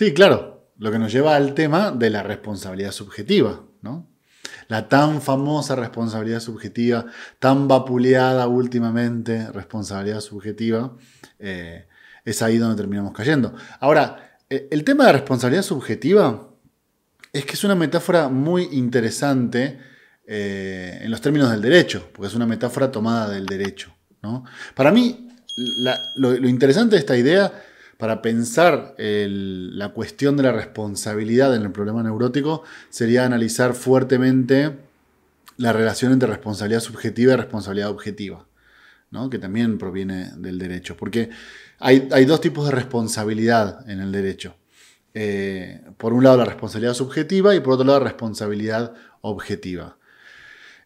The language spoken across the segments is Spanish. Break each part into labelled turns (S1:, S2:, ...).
S1: Sí, claro. Lo que nos lleva al tema de la responsabilidad subjetiva, ¿no? La tan famosa responsabilidad subjetiva, tan vapuleada últimamente, responsabilidad subjetiva, eh, es ahí donde terminamos cayendo. Ahora, e, el tema de responsabilidad subjetiva es que es una metáfora muy interesante eh, en los términos del derecho, porque es una metáfora tomada del derecho. ¿no? Para mí, lo, lo interesante de esta idea para pensar la cuestión de la responsabilidad en el problema neurótico sería analizar fuertemente la relación entre responsabilidad subjetiva y responsabilidad objetiva, ¿no? que también proviene del derecho, porque hay, dos tipos de responsabilidad en el derecho. Eh, por un lado la responsabilidad subjetiva y por otro lado la responsabilidad objetiva.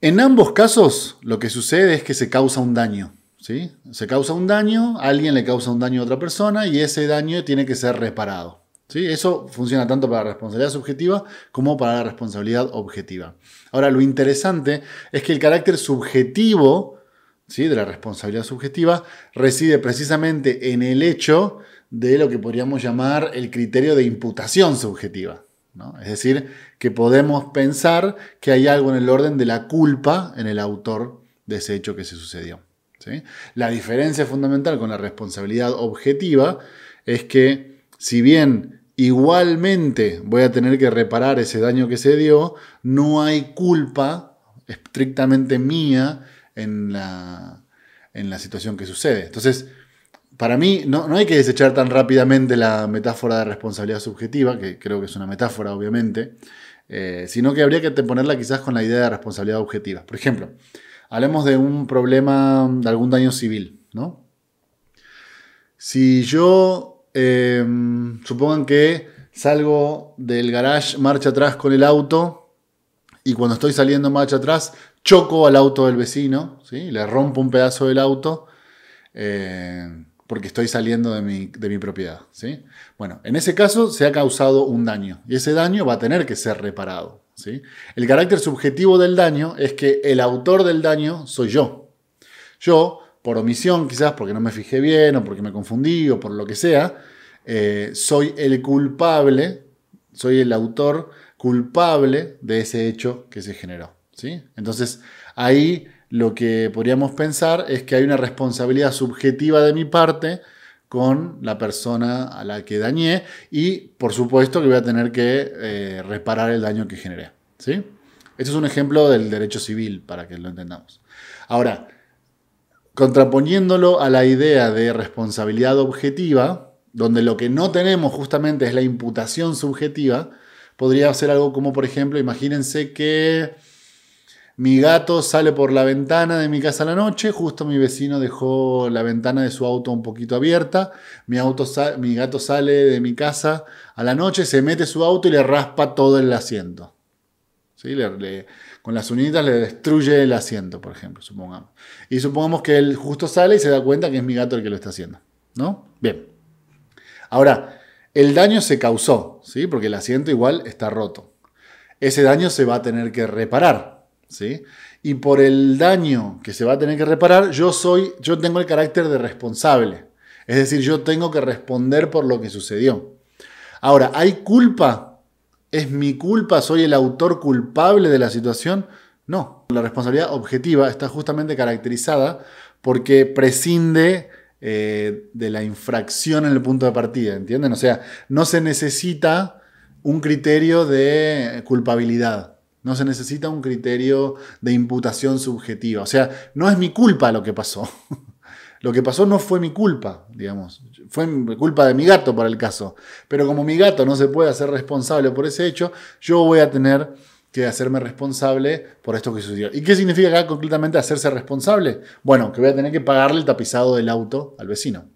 S1: En ambos casos lo que sucede es que se causa un daño. Se causa un daño, alguien le causa un daño a otra persona y ese daño tiene que ser reparado. Eso funciona tanto para la responsabilidad subjetiva como para la responsabilidad objetiva. Ahora, lo interesante es que el carácter subjetivo de la responsabilidad subjetiva reside precisamente en el hecho de lo que podríamos llamar el criterio de imputación subjetiva. Es decir, que podemos pensar que hay algo en el orden de la culpa en el autor de ese hecho que se sucedió. La diferencia fundamental con la responsabilidad objetiva es que si bien igualmente voy a tener que reparar ese daño que se dio, no hay culpa estrictamente mía en la, situación que sucede. Entonces, para mí no, hay que desechar tan rápidamente la metáfora de responsabilidad subjetiva, que creo que es una metáfora obviamente, eh, sino que habría que ponerla quizás con la idea de responsabilidad objetiva. Por ejemplo, Hablemos de un problema, de algún daño civil, ¿no? Si yo, em, supongan que salgo del garage marcha atrás con el auto y cuando estoy saliendo marcha atrás choco al auto del vecino, ¿sí? le rompo un pedazo del auto em, porque estoy saliendo de mi, propiedad. ¿sí? Bueno, en ese caso se ha causado un daño y ese daño va a tener que ser reparado. El carácter subjetivo del daño es que el autor del daño soy yo. Yo, por omisión quizás, porque no me fijé bien o porque me confundí o por lo que sea, eh, soy el culpable, soy el autor culpable de ese hecho que se generó. Entonces, ahí lo que podríamos pensar es que hay una responsabilidad subjetiva de mi parte con la persona a la que dañé y por supuesto que voy a tener que eh, reparar el daño que generé. ¿sí? Este es un ejemplo del derecho civil para que lo entendamos. Ahora, contraponiéndolo a la idea de responsabilidad objetiva, donde lo que no tenemos justamente es la imputación subjetiva, podría ser algo como, por ejemplo, imagínense que mi gato sale por la ventana de mi casa a la noche, justo mi vecino dejó la ventana de su auto un poquito abierta, mi, auto mi gato sale de mi casa a la noche, se mete su auto y le raspa todo el asiento. con las uñitas le destruye el asiento, por ejemplo, supongamos. Y supongamos que él justo sale y se da cuenta que es mi gato el que lo está haciendo. ¿No? Bien. Ahora, el daño se causó, ¿sí? porque el asiento igual está roto. Ese daño se va a tener que reparar. ¿sí? Y por el daño que se va a tener que reparar, yo soy, yo tengo el carácter de responsable. Es decir, yo tengo que responder por lo que sucedió. Ahora, ¿hay culpa? ¿Es mi culpa? ¿Soy el autor culpable de la situación? No. La responsabilidad objetiva está justamente caracterizada porque prescinde eh, de la infracción en el punto de partida, ¿entienden? O sea, no se necesita un criterio de culpabilidad. No se necesita un criterio de imputación subjetiva. O sea, no es mi culpa lo que pasó. lo que pasó no fue mi culpa, digamos. Fue culpa de mi gato para el caso. Pero como mi gato no se puede hacer responsable por ese hecho, yo voy a tener que hacerme responsable por esto que sucedió. ¿Y qué significa acá concretamente hacerse responsable? Bueno, que voy a tener que pagarle el tapizado del auto al vecino.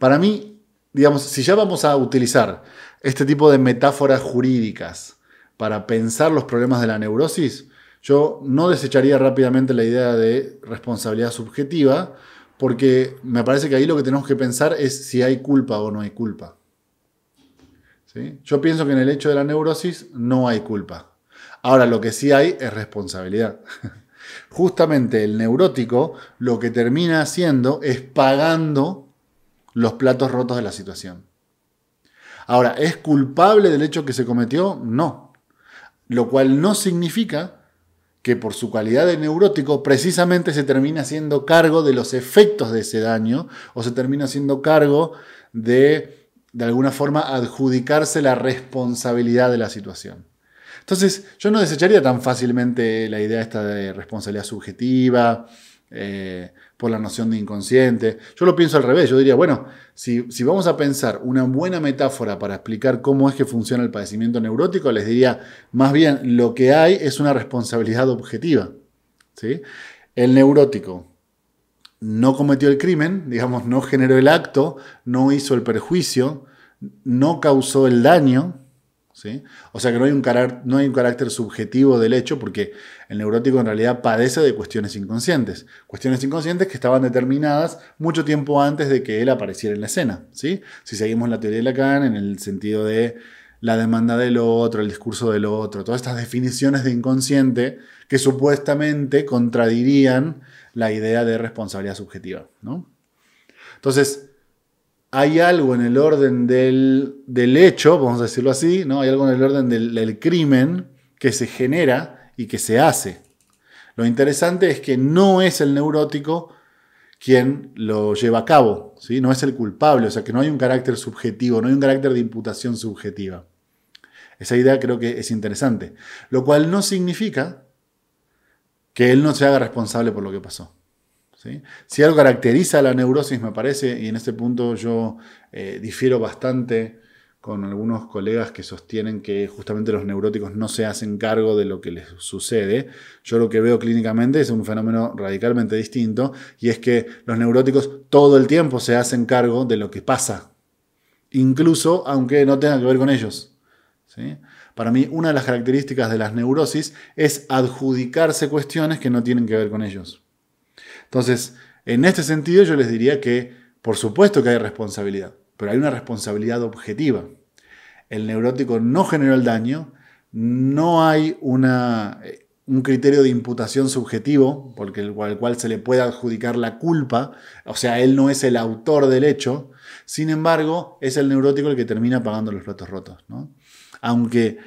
S1: Para mí, digamos, si ya vamos a utilizar este tipo de metáforas jurídicas para pensar los problemas de la neurosis, yo no desecharía rápidamente la idea de responsabilidad subjetiva, porque me parece que ahí lo que tenemos que pensar es si hay culpa o no hay culpa. ¿Sí? Yo pienso que en el hecho de la neurosis no hay culpa. Ahora, lo que sí hay es responsabilidad. Justamente el neurótico lo que termina haciendo es pagando los platos rotos de la situación. Ahora, ¿es culpable del hecho que se cometió? No lo cual no significa que por su calidad de neurótico precisamente se termina haciendo cargo de los efectos de ese daño o se termina haciendo cargo de, de alguna forma, adjudicarse la responsabilidad de la situación. Entonces, yo no desecharía tan fácilmente la idea esta de responsabilidad subjetiva, eh, por la noción de inconsciente. Yo lo pienso al revés, yo diría, bueno, si, vamos a pensar una buena metáfora para explicar cómo es que funciona el padecimiento neurótico, les diría, más bien, lo que hay es una responsabilidad objetiva. ¿sí? El neurótico no cometió el crimen, digamos, no generó el acto, no hizo el perjuicio, no causó el daño, o sea que no hay, un carácter, no hay un carácter subjetivo del hecho porque el neurótico en realidad padece de cuestiones inconscientes. Cuestiones inconscientes que estaban determinadas mucho tiempo antes de que él apareciera en la escena, ¿sí? Si seguimos la teoría de Lacan en el sentido de la demanda del otro, el discurso del otro, todas estas definiciones de inconsciente que supuestamente contradirían la idea de responsabilidad subjetiva. ¿no? Entonces, hay algo en el orden del, hecho, vamos a decirlo así, ¿no? hay algo en el orden del, crimen que se genera y que se hace. Lo interesante es que no es el neurótico quien lo lleva a cabo, no es el culpable, o sea que no hay un carácter subjetivo, no hay un carácter de imputación subjetiva. Esa idea creo que es interesante, lo cual no significa que él no se haga responsable por lo que pasó. Si algo caracteriza a la neurosis, me parece, y en este punto yo eh, difiero bastante con algunos colegas que sostienen que justamente los neuróticos no se hacen cargo de lo que les sucede. Yo lo que veo clínicamente es un fenómeno radicalmente distinto y es que los neuróticos todo el tiempo se hacen cargo de lo que pasa, incluso aunque no tenga que ver con ellos. Para mí, una de las características de las neurosis es adjudicarse cuestiones que no tienen que ver con ellos. Entonces, en este sentido yo les diría que por supuesto que hay responsabilidad, pero hay una responsabilidad objetiva. El neurótico no generó el daño, no hay una, eh, un criterio de imputación subjetivo, por el, cual se le puede adjudicar la culpa, o sea, él no es el autor del hecho, sin embargo, es el neurótico el que termina pagando los platos rotos. Aunque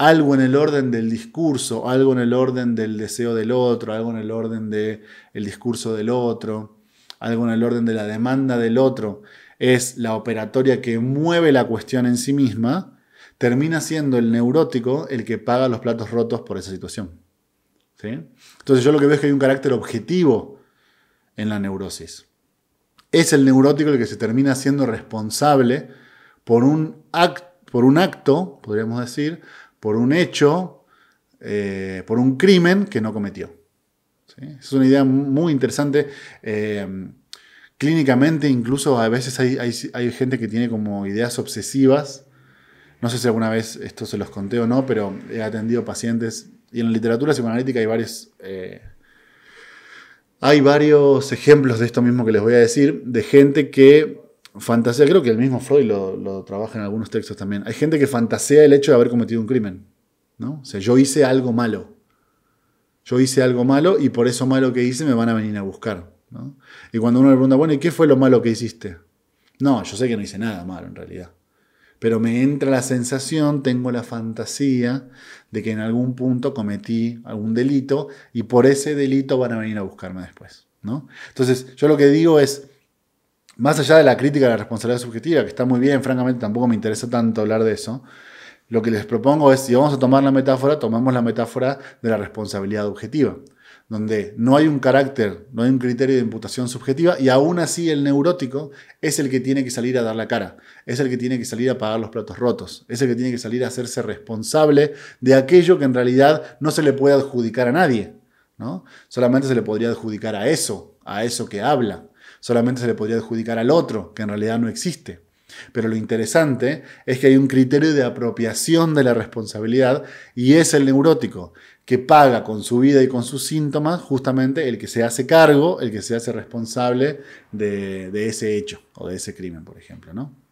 S1: algo en el orden del discurso, algo en el orden del deseo del otro, algo en el orden del discurso del otro, algo en el orden de la demanda del otro, es la operatoria que mueve la cuestión en sí misma, termina siendo el neurótico el que paga los platos rotos por esa situación. Entonces yo lo que veo es que hay un carácter objetivo en la neurosis. Es el neurótico el que se termina siendo responsable por un, por un acto, podríamos decir, por un hecho, eh, por un crimen que no cometió. Es una idea muy interesante. Eh, clínicamente incluso a veces hay, gente que tiene como ideas obsesivas. No sé si alguna vez esto se los conté o no, pero he atendido pacientes y en la literatura psicoanalítica hay varios, eh, hay varios ejemplos de esto mismo que les voy a decir, de gente que Fantasía, creo que el mismo Freud lo, trabaja en algunos textos también. Hay gente que fantasea el hecho de haber cometido un crimen. ¿no? O sea, yo hice algo malo. Yo hice algo malo y por eso malo que hice me van a venir a buscar. Y cuando uno le pregunta, bueno, ¿y qué fue lo malo que hiciste? No, yo sé que no hice nada malo en realidad. Pero me entra la sensación, tengo la fantasía de que en algún punto cometí algún delito y por ese delito van a venir a buscarme después. ¿no? Entonces, yo lo que digo es, más allá de la crítica de la responsabilidad subjetiva, que está muy bien, francamente tampoco me interesa tanto hablar de eso, lo que les propongo es, si vamos a tomar la metáfora, tomamos la metáfora de la responsabilidad objetiva, donde no hay un carácter, no hay un criterio de imputación subjetiva y aún así el neurótico es el que tiene que salir a dar la cara, es el que tiene que salir a pagar los platos rotos, es el que tiene que salir a hacerse responsable de aquello que en realidad no se le puede adjudicar a nadie, ¿no? Solamente se le podría adjudicar a eso, a eso que habla solamente se le podría adjudicar al otro, que en realidad no existe. Pero lo interesante es que hay un criterio de apropiación de la responsabilidad y es el neurótico, que paga con su vida y con sus síntomas justamente el que se hace cargo, el que se hace responsable de, de ese hecho o de ese crimen, por ejemplo. ¿no?